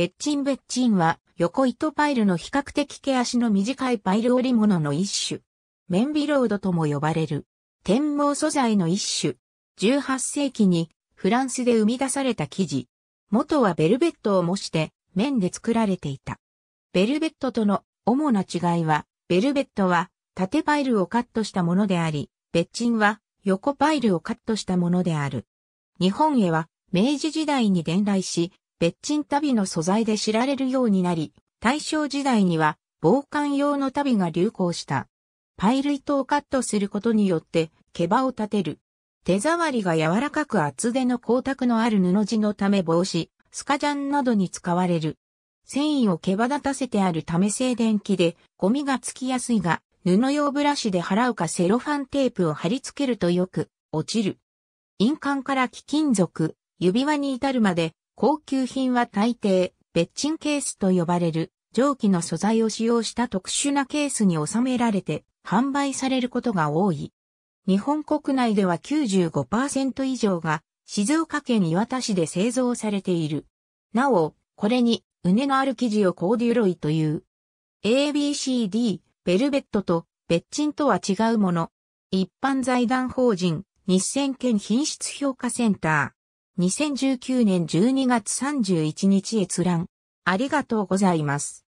ベッチンベッチンは横糸パイルの比較的毛足の短いパイル織物の一種。綿ビロードとも呼ばれる。天網素材の一種。18世紀にフランスで生み出された生地。元はベルベットを模して綿で作られていた。ベルベットとの主な違いは、ベルベットは縦パイルをカットしたものであり、ベッチンは横パイルをカットしたものである。日本へは明治時代に伝来し、別鎮旅の素材で知られるようになり、大正時代には防寒用の旅が流行した。パイル糸をカットすることによって毛羽を立てる。手触りが柔らかく厚手の光沢のある布地のため帽子、スカジャンなどに使われる。繊維を毛羽立たせてあるため静電気でゴミがつきやすいが、布用ブラシで払うかセロファンテープを貼り付けるとよく落ちる。印鑑から貴金属、指輪に至るまで高級品は大抵、ベッチンケースと呼ばれる、蒸気の素材を使用した特殊なケースに収められて、販売されることが多い。日本国内では95%以上が、静岡県磐田市で製造されている。なお、これに、畝のある生地をコーデュロイという。ABCD、ベルベットと、ベッチンとは違うもの。一般財団法人、日銭県品質評価センター。2019年12月31日閲覧。ありがとうございます。